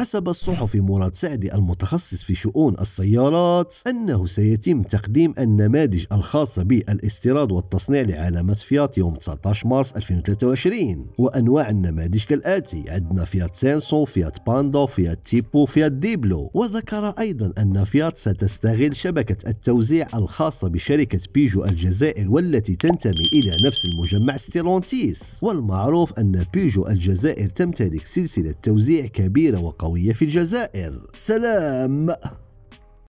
وحسب الصحفي مراد سعدي المتخصص في شؤون السيارات أنه سيتم تقديم النماذج الخاصة بالاستيراد والتصنيع لعلامة فيات يوم 19 مارس 2023 وأنواع النماذج كالآتي عندنا فيات سينسو فيات باندا فيات تيبو فيات ديبلو وذكر أيضا أن فيات ستستغل شبكة التوزيع الخاصة بشركة بيجو الجزائر والتي تنتمي إلى نفس المجمع ستيرونتيس والمعروف أن بيجو الجزائر تمتلك سلسلة توزيع كبيرة وقوية النووية في الجزائر سلام